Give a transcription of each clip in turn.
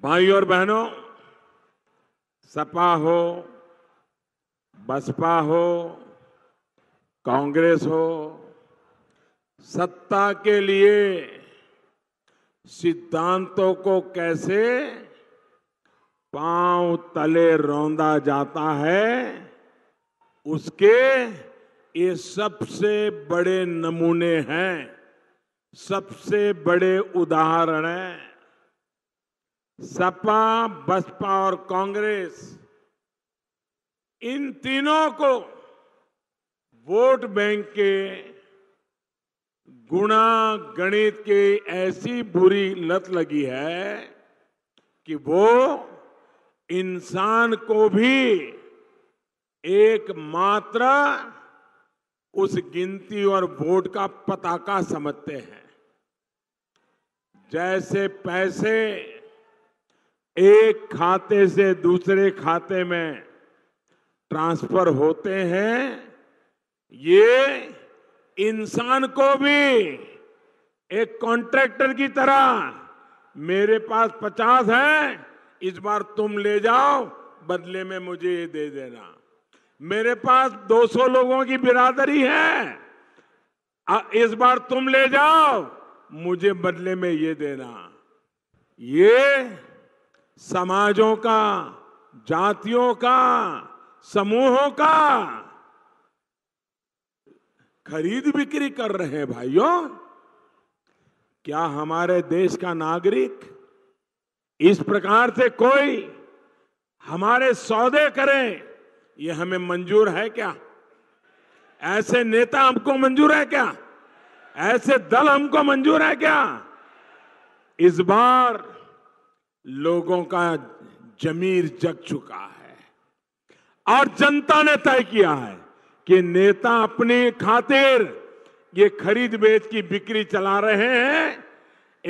भाई और बहनों सपा हो बसपा हो कांग्रेस हो सत्ता के लिए सिद्धांतों को कैसे पांव तले रौंदा जाता है उसके ये सबसे बड़े नमूने हैं सबसे बड़े उदाहरण हैं सपा बसपा और कांग्रेस इन तीनों को वोट बैंक के गुणा गणित की ऐसी बुरी लत लगी है कि वो इंसान को भी एक मात्रा उस गिनती और वोट का पताका समझते हैं जैसे पैसे एक खाते से दूसरे खाते में ट्रांसफर होते हैं ये इंसान को भी एक कॉन्ट्रैक्टर की तरह मेरे पास पचास है इस बार तुम ले जाओ बदले में मुझे ये दे देना मेरे पास 200 लोगों की बिरादरी है इस बार तुम ले जाओ मुझे बदले में ये देना ये समाजों का जातियों का समूहों का खरीद बिक्री कर रहे हैं भाइयों क्या हमारे देश का नागरिक इस प्रकार से कोई हमारे सौदे करें ये हमें मंजूर है क्या ऐसे नेता हमको मंजूर है क्या ऐसे दल हमको मंजूर है क्या इस बार लोगों का जमीर जग चुका है और जनता ने तय किया है कि नेता अपनी खातिर ये खरीद बेच की बिक्री चला रहे हैं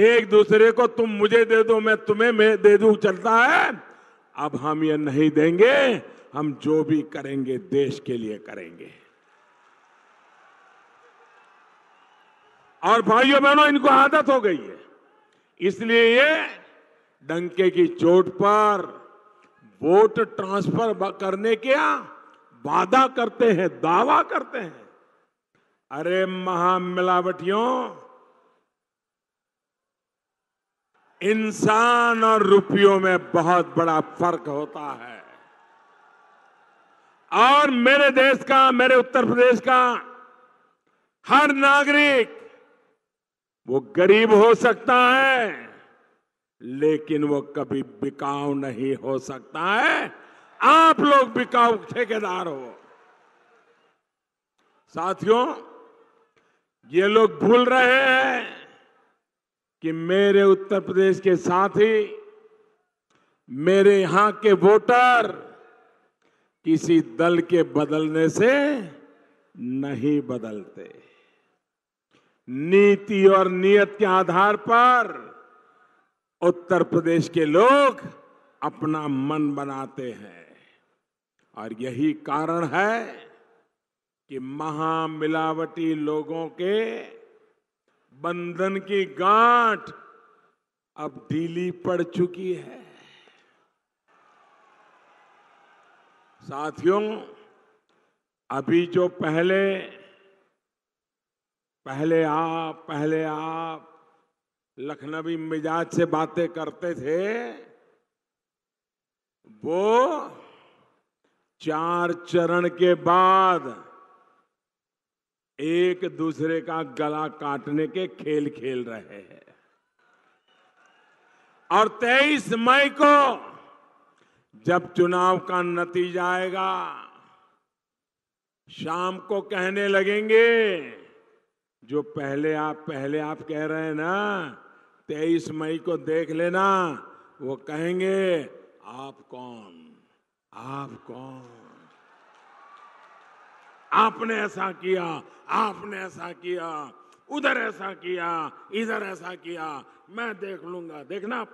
एक दूसरे को तुम मुझे दे दो मैं तुम्हें मैं दे दू चलता है अब हम ये नहीं देंगे हम जो भी करेंगे देश के लिए करेंगे और भाइयों बहनों इनको आदत हो गई है इसलिए ये डंके की चोट पर वोट ट्रांसफर करने का वादा करते हैं दावा करते हैं अरे महामिलावटियों इंसान और रुपयों में बहुत बड़ा फर्क होता है और मेरे देश का मेरे उत्तर प्रदेश का हर नागरिक वो गरीब हो सकता है लेकिन वो कभी बिकाऊ नहीं हो सकता है आप लोग बिकाऊ ठेकेदार हो साथियों ये लोग भूल रहे हैं कि मेरे उत्तर प्रदेश के साथी मेरे यहां के वोटर किसी दल के बदलने से नहीं बदलते नीति और नियत के आधार पर उत्तर प्रदेश के लोग अपना मन बनाते हैं और यही कारण है कि महामिलावटी लोगों के बंधन की गांठ अब ढीली पड़ चुकी है साथियों अभी जो पहले पहले आप पहले आप लखनवी मिजाज से बातें करते थे वो चार चरण के बाद एक दूसरे का गला काटने के खेल खेल रहे हैं और 23 मई को जब चुनाव का नतीजा आएगा शाम को कहने लगेंगे जो पहले आप पहले आप कह रहे हैं ना तेईस मई को देख लेना वो कहेंगे आप कौन आप कौन आपने ऐसा किया आपने ऐसा किया उधर ऐसा किया इधर ऐसा किया मैं देख लूंगा देखना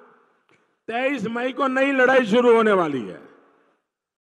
तेईस मई को नई लड़ाई शुरू होने वाली है